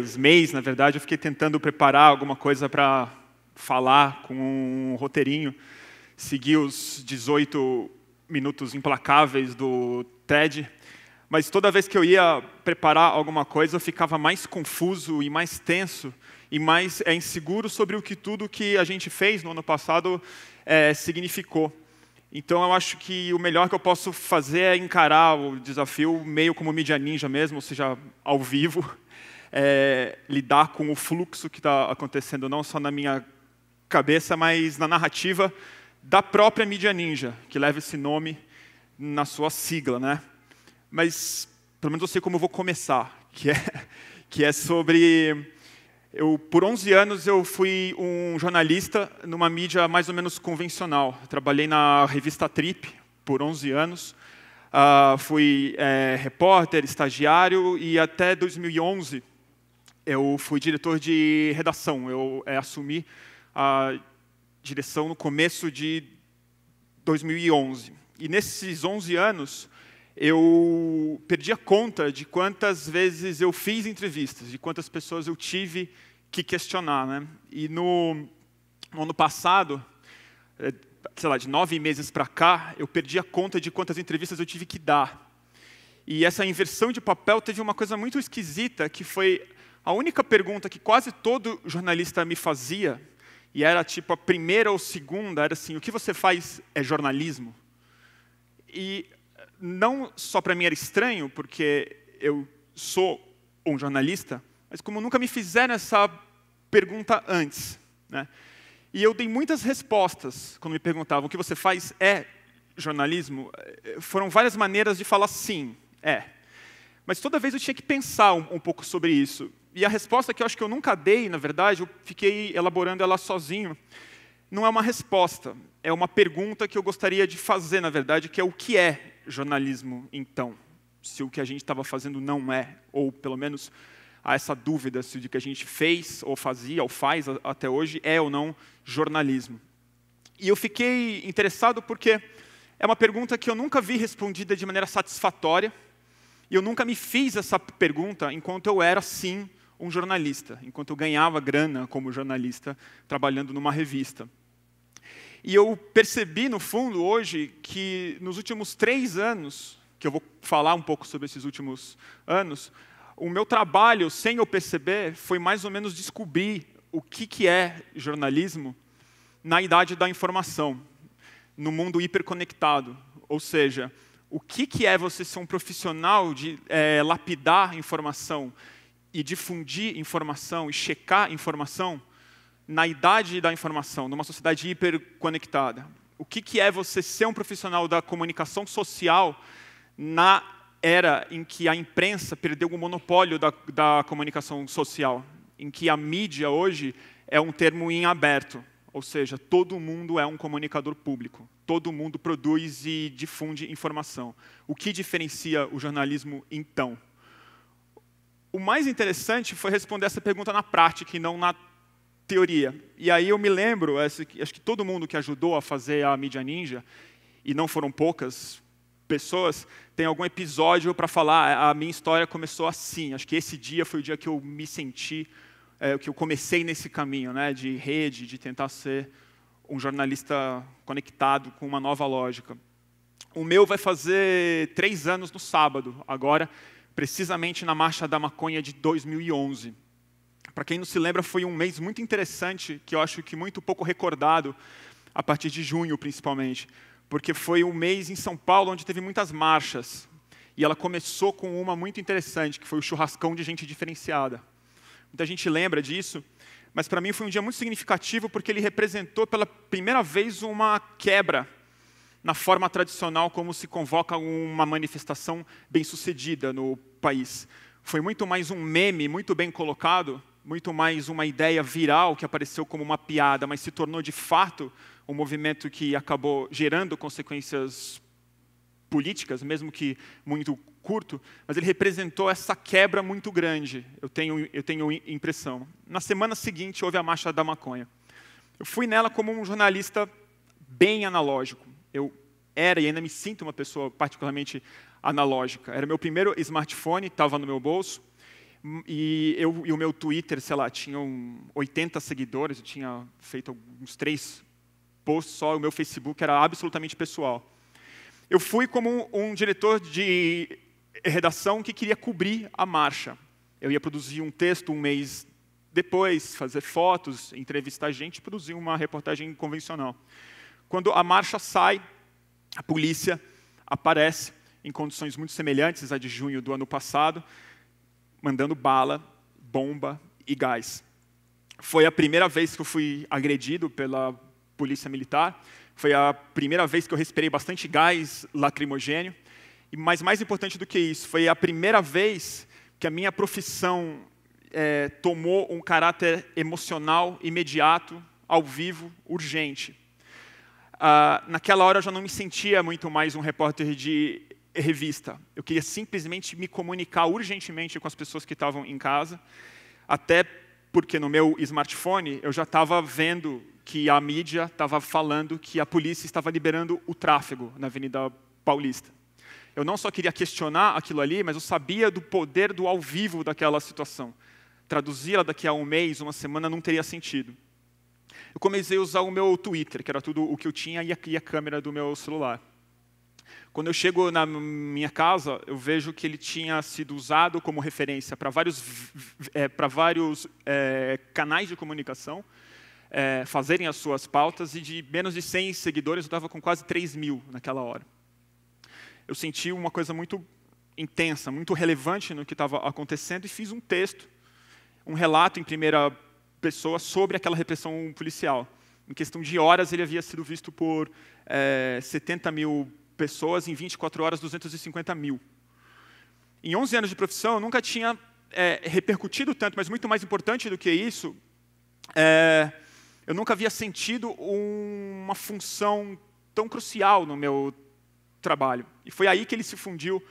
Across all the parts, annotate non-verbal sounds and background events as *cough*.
dias, mês, na verdade, eu fiquei tentando preparar alguma coisa para falar com um roteirinho, seguir os 18 minutos implacáveis do TED, mas toda vez que eu ia preparar alguma coisa, eu ficava mais confuso e mais tenso e mais é, inseguro sobre o que tudo que a gente fez no ano passado é, significou. Então, eu acho que o melhor que eu posso fazer é encarar o desafio meio como mídia ninja mesmo, ou seja, ao vivo, é, lidar com o fluxo que está acontecendo, não só na minha cabeça, mas na narrativa da própria mídia ninja, que leva esse nome na sua sigla. Né? Mas, pelo menos eu sei como eu vou começar, que é, *laughs* que é sobre... Eu, por 11 anos eu fui um jornalista numa mídia mais ou menos convencional. trabalhei na revista Trip por 11 anos. Uh, fui é, repórter, estagiário e até 2011 eu fui diretor de redação. Eu é, assumi a direção no começo de 2011. E nesses 11 anos, eu perdi a conta de quantas vezes eu fiz entrevistas, de quantas pessoas eu tive que questionar. Né? E no, no ano passado, é, sei lá, de nove meses para cá, eu perdi a conta de quantas entrevistas eu tive que dar. E essa inversão de papel teve uma coisa muito esquisita, que foi a única pergunta que quase todo jornalista me fazia, e era tipo a primeira ou segunda, era assim: o que você faz é jornalismo? E não só para mim era estranho, porque eu sou um jornalista, mas como nunca me fizeram essa pergunta antes. Né? E eu dei muitas respostas quando me perguntavam: o que você faz é jornalismo? Foram várias maneiras de falar sim, é. Mas toda vez eu tinha que pensar um, um pouco sobre isso e a resposta que eu acho que eu nunca dei, na verdade, eu fiquei elaborando ela sozinho, não é uma resposta, é uma pergunta que eu gostaria de fazer, na verdade, que é o que é jornalismo, então? Se o que a gente estava fazendo não é, ou pelo menos há essa dúvida se o que a gente fez, ou fazia, ou faz até hoje, é ou não jornalismo. E eu fiquei interessado porque é uma pergunta que eu nunca vi respondida de maneira satisfatória, e eu nunca me fiz essa pergunta enquanto eu era, sim, um jornalista, enquanto eu ganhava grana como jornalista trabalhando numa revista. E eu percebi, no fundo, hoje, que nos últimos três anos, que eu vou falar um pouco sobre esses últimos anos, o meu trabalho, sem eu perceber, foi mais ou menos descobrir o que, que é jornalismo na idade da informação, no mundo hiperconectado. Ou seja, o que, que é você ser um profissional de é, lapidar informação, e difundir informação e checar informação na idade da informação, numa sociedade hiperconectada. O que, que é você ser um profissional da comunicação social na era em que a imprensa perdeu o monopólio da, da comunicação social, em que a mídia hoje é um termo em aberto, ou seja, todo mundo é um comunicador público, todo mundo produz e difunde informação. O que diferencia o jornalismo então? o mais interessante foi responder essa pergunta na prática e não na teoria. E aí eu me lembro, acho que todo mundo que ajudou a fazer a mídia ninja, e não foram poucas pessoas, tem algum episódio para falar, ah, a minha história começou assim. Acho que esse dia foi o dia que eu me senti, é, que eu comecei nesse caminho né, de rede, de tentar ser um jornalista conectado com uma nova lógica. O meu vai fazer três anos no sábado, agora precisamente na Marcha da Maconha de 2011. Para quem não se lembra, foi um mês muito interessante, que eu acho que muito pouco recordado, a partir de junho principalmente, porque foi um mês em São Paulo onde teve muitas marchas. E ela começou com uma muito interessante, que foi o churrascão de gente diferenciada. Muita gente lembra disso, mas para mim foi um dia muito significativo porque ele representou pela primeira vez uma quebra na forma tradicional como se convoca uma manifestação bem-sucedida no país. Foi muito mais um meme muito bem colocado, muito mais uma ideia viral que apareceu como uma piada, mas se tornou de fato um movimento que acabou gerando consequências políticas, mesmo que muito curto, mas ele representou essa quebra muito grande, eu tenho, eu tenho impressão. Na semana seguinte, houve a Marcha da Maconha. Eu fui nela como um jornalista bem analógico eu era e ainda me sinto uma pessoa particularmente analógica. Era meu primeiro smartphone, estava no meu bolso, e, eu, e o meu Twitter, sei lá, tinha um 80 seguidores, eu tinha feito uns três posts só, o meu Facebook era absolutamente pessoal. Eu fui como um, um diretor de redação que queria cobrir a marcha. Eu ia produzir um texto um mês depois, fazer fotos, entrevistar gente, produzir uma reportagem convencional. Quando a marcha sai, a polícia aparece em condições muito semelhantes à de junho do ano passado, mandando bala, bomba e gás. Foi a primeira vez que eu fui agredido pela polícia militar, foi a primeira vez que eu respirei bastante gás lacrimogênio, mas mais importante do que isso, foi a primeira vez que a minha profissão é, tomou um caráter emocional, imediato, ao vivo, urgente. Ah, naquela hora eu já não me sentia muito mais um repórter de revista. Eu queria simplesmente me comunicar urgentemente com as pessoas que estavam em casa, até porque no meu smartphone eu já estava vendo que a mídia estava falando que a polícia estava liberando o tráfego na Avenida Paulista. Eu não só queria questionar aquilo ali, mas eu sabia do poder do ao vivo daquela situação. Traduzi-la daqui a um mês, uma semana, não teria sentido eu comecei a usar o meu Twitter, que era tudo o que eu tinha, e a, e a câmera do meu celular. Quando eu chego na minha casa, eu vejo que ele tinha sido usado como referência para vários, é, vários é, canais de comunicação é, fazerem as suas pautas, e de menos de 100 seguidores, eu estava com quase 3 mil naquela hora. Eu senti uma coisa muito intensa, muito relevante no que estava acontecendo, e fiz um texto, um relato em primeira pessoa sobre aquela repressão policial. Em questão de horas, ele havia sido visto por é, eh, 70 mil pessoas, em 24 horas, 250 mil. Em 11 anos de profissão, eu nunca tinha é, repercutido tanto, mas muito mais importante do que isso, é, eu nunca havia sentido um, uma função tão crucial no meu trabalho. E foi aí que ele se fundiu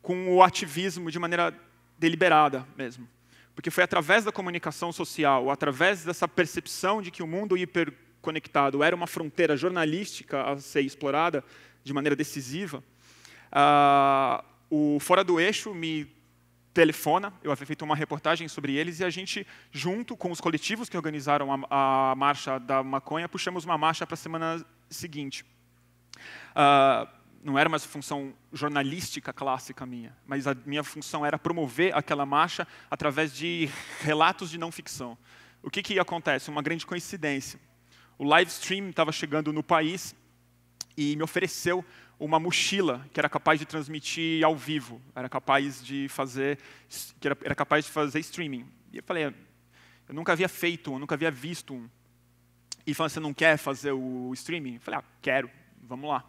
com o ativismo de maneira deliberada mesmo. Porque foi através da comunicação social, através dessa percepção de que o mundo hiperconectado era uma fronteira jornalística a ser explorada de maneira decisiva, uh, o Fora do Eixo me telefona, eu havia feito uma reportagem sobre eles, e a gente, junto com os coletivos que organizaram a, a marcha da maconha, puxamos uma marcha para a semana seguinte. Uh, não era mais função jornalística clássica minha, mas a minha função era promover aquela marcha através de relatos de não ficção. O que, que acontece? Uma grande coincidência. O live stream estava chegando no país e me ofereceu uma mochila que era capaz de transmitir ao vivo, era capaz de fazer, que era, era capaz de fazer streaming. E eu falei, eu nunca havia feito, eu nunca havia visto um. E falou, assim, você não quer fazer o streaming? Eu falei, ah, quero, vamos lá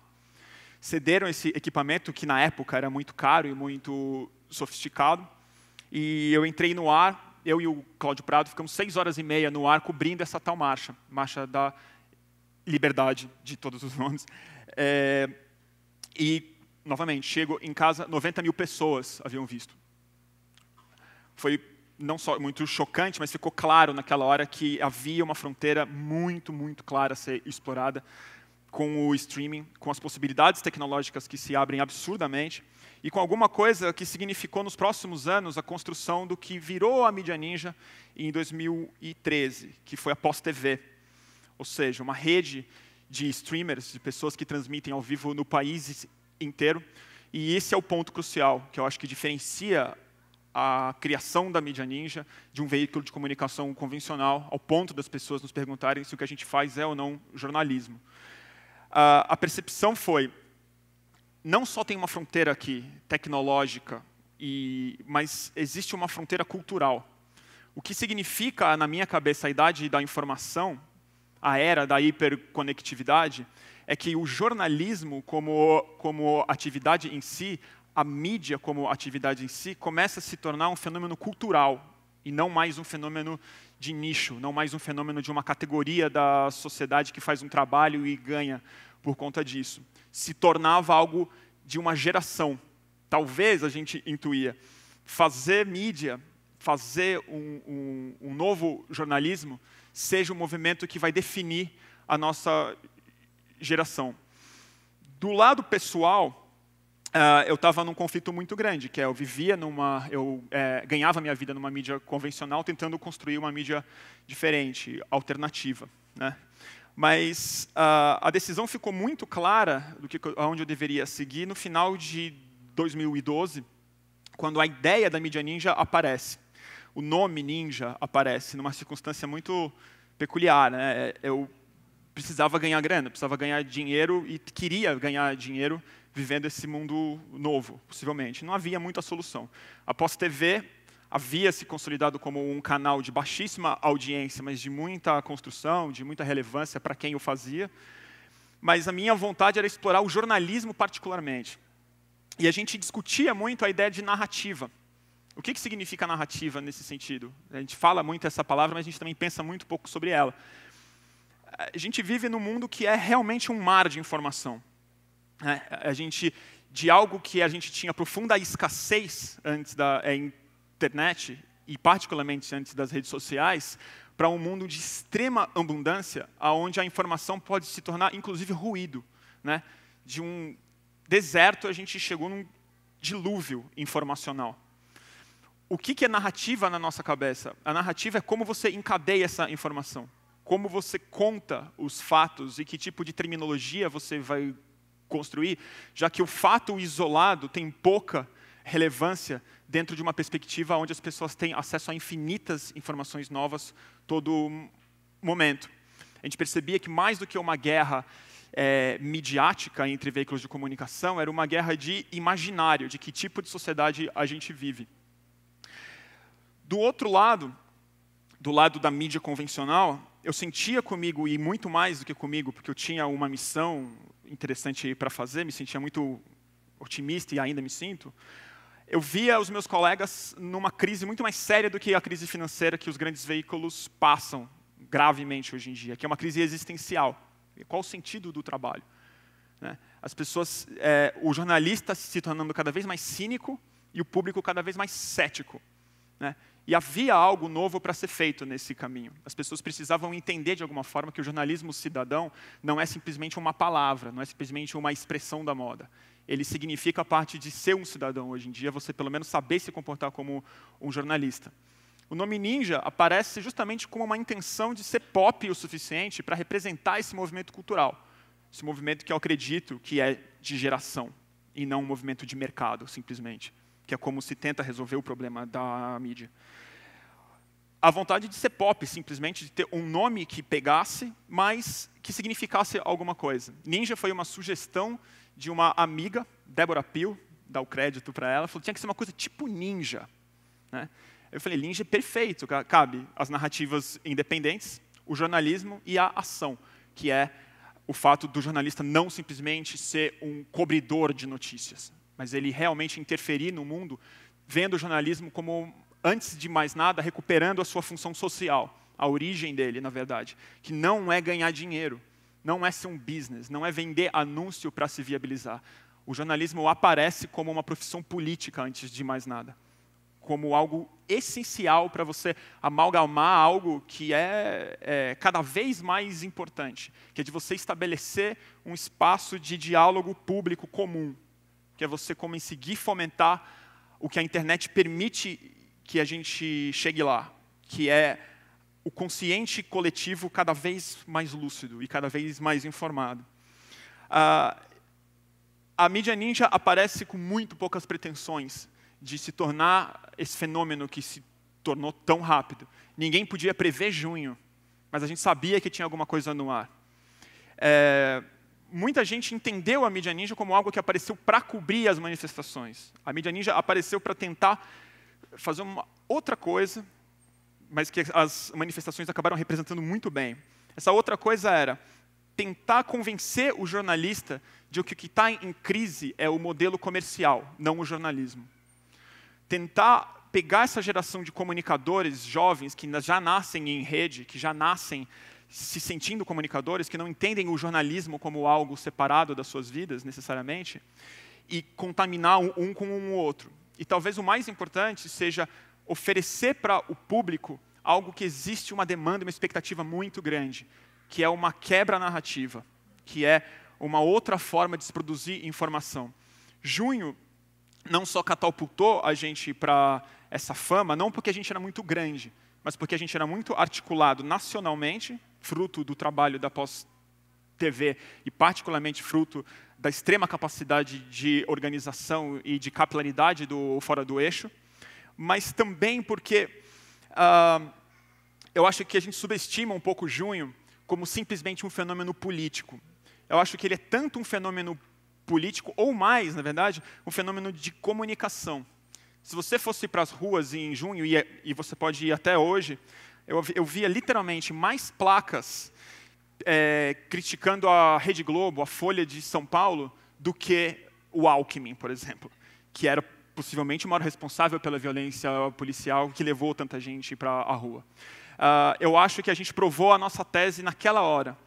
cederam esse equipamento, que na época era muito caro e muito sofisticado. E eu entrei no ar, eu e o Cláudio Prado ficamos seis horas e meia no ar cobrindo essa tal marcha, marcha da liberdade de todos os nomes. É, e, novamente, chego em casa, 90 mil pessoas haviam visto. Foi não só muito chocante, mas ficou claro naquela hora que havia uma fronteira muito, muito clara a ser explorada com o streaming, com as possibilidades tecnológicas que se abrem absurdamente e com alguma coisa que significou nos próximos anos a construção do que virou a mídia ninja em 2013, que foi a pós-TV, ou seja, uma rede de streamers, de pessoas que transmitem ao vivo no país inteiro. E esse é o ponto crucial que eu acho que diferencia a criação da mídia ninja de um veículo de comunicação convencional, ao ponto das pessoas nos perguntarem se o que a gente faz é ou não jornalismo a, percepção foi, não só tem uma fronteira aqui tecnológica, e, mas existe uma fronteira cultural. O que significa, na minha cabeça, a idade da informação, a era da hiperconectividade, é que o jornalismo como, como atividade em si, a mídia como atividade em si, começa a se tornar um fenômeno cultural e não mais um fenômeno de nicho, não mais um fenômeno de uma categoria da sociedade que faz um trabalho e ganha por conta disso. Se tornava algo de uma geração. Talvez a gente intuía fazer mídia, fazer um, um, um novo jornalismo, seja um movimento que vai definir a nossa geração. Do lado pessoal, Uh, eu estava num conflito muito grande, que é eu vivia numa, eu é, ganhava minha vida numa mídia convencional, tentando construir uma mídia diferente, alternativa, né? Mas uh, a decisão ficou muito clara do que aonde eu deveria seguir no final de 2012, quando a ideia da mídia ninja aparece, o nome ninja aparece numa circunstância muito peculiar, né? É, eu precisava ganhar grana, precisava ganhar dinheiro e queria ganhar dinheiro vivendo esse mundo novo, possivelmente. Não havia muita solução. Após TV, havia se consolidado como um canal de baixíssima audiência, mas de muita construção, de muita relevância para quem o fazia. Mas a minha vontade era explorar o jornalismo particularmente. E a gente discutia muito a ideia de narrativa. O que, que significa narrativa nesse sentido? A gente fala muito essa palavra, mas a gente também pensa muito pouco sobre ela. A gente vive num mundo que é realmente um mar de informação. Né? A gente, de algo que a gente tinha profunda escassez antes da é, internet, e particularmente antes das redes sociais, para um mundo de extrema abundância, aonde a informação pode se tornar, inclusive, ruído. Né? De um deserto, a gente chegou num dilúvio informacional. O que, que é narrativa na nossa cabeça? A narrativa é como você encadeia essa informação, como você conta os fatos e que tipo de terminologia você vai construir, já que o fato isolado tem pouca relevância dentro de uma perspectiva onde as pessoas têm acesso a infinitas informações novas todo momento. A gente percebia que mais do que uma guerra é, midiática entre veículos de comunicação, era uma guerra de imaginário, de que tipo de sociedade a gente vive. Do outro lado, do lado da mídia convencional, eu sentia comigo, e muito mais do que comigo, porque eu tinha uma missão interessante para fazer, me sentia muito otimista e ainda me sinto, eu via os meus colegas numa crise muito mais séria do que a crise financeira que os grandes veículos passam gravemente hoje em dia, que é uma crise existencial. qual o sentido do trabalho? Né? As pessoas, é, o jornalista se tornando cada vez mais cínico e o público cada vez mais cético. Né? E havia algo novo para ser feito nesse caminho. As pessoas precisavam entender de alguma forma que o jornalismo cidadão não é simplesmente uma palavra, não é simplesmente uma expressão da moda. Ele significa a parte de ser um cidadão hoje em dia, você pelo menos saber se comportar como um jornalista. O nome ninja aparece justamente com uma intenção de ser pop o suficiente para representar esse movimento cultural. Esse movimento que eu acredito que é de geração e não um movimento de mercado, simplesmente que é como se tenta resolver o problema da mídia. A vontade de ser pop, simplesmente de ter um nome que pegasse, mas que significasse alguma coisa. Ninja foi uma sugestão de uma amiga, Débora Pio, dá o crédito para ela, falou que tinha que ser uma coisa tipo ninja. Né? Eu falei, ninja é perfeito, cabe as narrativas independentes, o jornalismo e a ação, que é o fato do jornalista não simplesmente ser um cobridor de notícias, mas ele realmente interferir no mundo, vendo o jornalismo como, antes de mais nada, recuperando a sua função social, a origem dele, na verdade, que não é ganhar dinheiro, não é ser um business, não é vender anúncio para se viabilizar. O jornalismo aparece como uma profissão política, antes de mais nada, como algo essencial para você amalgamar algo que é, é cada vez mais importante, que é de você estabelecer um espaço de diálogo público comum que é você conseguir fomentar o que a internet permite que a gente chegue lá, que é o consciente coletivo cada vez mais lúcido e cada vez mais informado. Uh, a mídia ninja aparece com muito poucas pretensões de se tornar esse fenômeno que se tornou tão rápido. Ninguém podia prever junho, mas a gente sabia que tinha alguma coisa no ar. É, muita gente entendeu a mídia ninja como algo que apareceu para cobrir as manifestações. A mídia ninja apareceu para tentar fazer uma outra coisa, mas que as manifestações acabaram representando muito bem. Essa outra coisa era tentar convencer o jornalista de que o que está em crise é o modelo comercial, não o jornalismo. Tentar pegar essa geração de comunicadores jovens que já nascem em rede, que já nascem se sentindo comunicadores, que não entendem o jornalismo como algo separado das suas vidas, necessariamente, e contaminar um com um o outro. E talvez o mais importante seja oferecer para o público algo que existe uma demanda, uma expectativa muito grande, que é uma quebra narrativa, que é uma outra forma de se produzir informação. Junho não só catapultou a gente para essa fama, não porque a gente era muito grande, mas porque a gente era muito articulado nacionalmente fruto do trabalho da pós-TV e, particularmente, fruto da extrema capacidade de organização e de capilaridade do Fora do Eixo, mas também porque uh, eu acho que a gente subestima um pouco junho como simplesmente um fenômeno político. Eu acho que ele é tanto um fenômeno político, ou mais, na verdade, um fenômeno de comunicação. Se você fosse para as ruas em junho, e, é, e você pode ir até hoje, eu, eu via literalmente mais placas é, criticando a Rede Globo, a Folha de São Paulo, do que o Alckmin, por exemplo, que era possivelmente o maior responsável pela violência policial que levou tanta gente para a rua. Uh, eu acho que a gente provou a nossa tese naquela hora,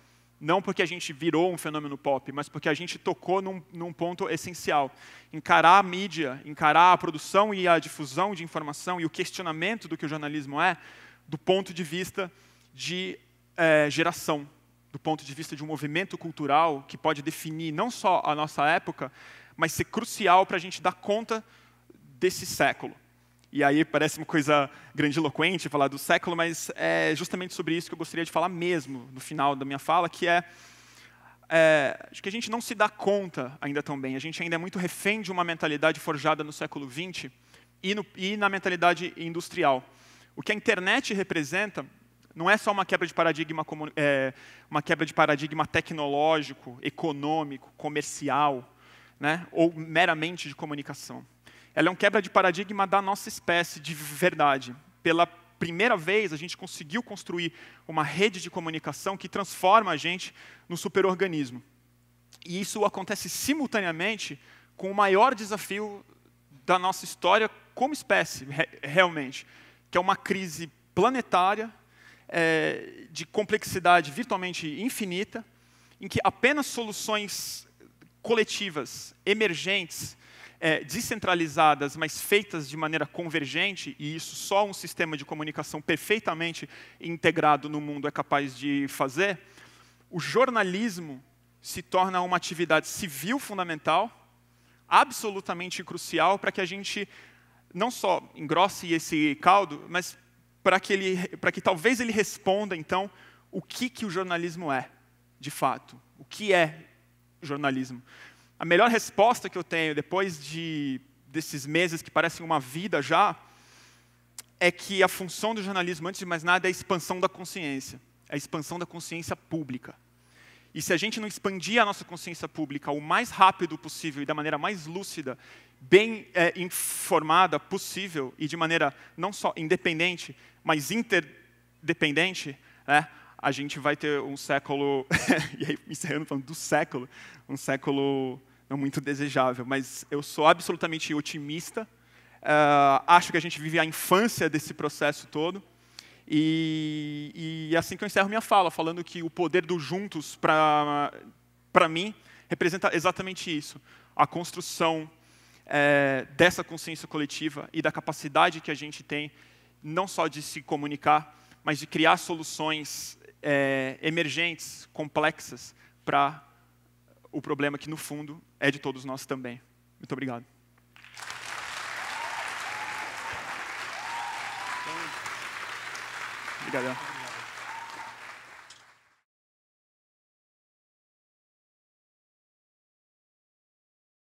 não porque a gente virou um fenômeno pop, mas porque a gente tocou num, num ponto essencial. Encarar a mídia, encarar a produção e a difusão de informação e o questionamento do que o jornalismo é, do ponto de vista de é, geração, do ponto de vista de um movimento cultural que pode definir não só a nossa época, mas ser crucial para a gente dar conta desse século. E aí parece uma coisa grandiloquente falar do século, mas é justamente sobre isso que eu gostaria de falar mesmo no final da minha fala, que é, é acho que a gente não se dá conta ainda tão bem. A gente ainda é muito refém de uma mentalidade forjada no século XX e, no, e na mentalidade industrial. O que a internet representa não é só uma quebra de paradigma, é, uma quebra de paradigma tecnológico, econômico, comercial, né, ou meramente de comunicação. Ela é uma quebra de paradigma da nossa espécie de verdade. Pela primeira vez, a gente conseguiu construir uma rede de comunicação que transforma a gente no superorganismo. E isso acontece simultaneamente com o maior desafio da nossa história como espécie, realmente que é uma crise planetária, é, de complexidade virtualmente infinita, em que apenas soluções coletivas, emergentes, é, descentralizadas, mas feitas de maneira convergente, e isso só um sistema de comunicação perfeitamente integrado no mundo é capaz de fazer, o jornalismo se torna uma atividade civil fundamental, absolutamente crucial para que a gente não só engrosse esse caldo, mas para que, ele, para que talvez ele responda, então, o que, que o jornalismo é, de fato. O que é jornalismo? A melhor resposta que eu tenho, depois de, desses meses que parecem uma vida já, é que a função do jornalismo, antes de mais nada, é a expansão da consciência. É a expansão da consciência pública. E se a gente não expandir a nossa consciência pública o mais rápido possível e da maneira mais lúcida, bem é, informada possível e de maneira não só independente, mas interdependente, né, a gente vai ter um século, *laughs* e aí encerrando falando do século, um século não muito desejável, mas eu sou absolutamente otimista, uh, acho que a gente vive a infância desse processo todo, e, e assim que eu encerro minha fala, falando que o poder do juntos, para mim, representa exatamente isso: a construção é, dessa consciência coletiva e da capacidade que a gente tem, não só de se comunicar, mas de criar soluções é, emergentes, complexas, para o problema que, no fundo, é de todos nós também. Muito obrigado. 点对。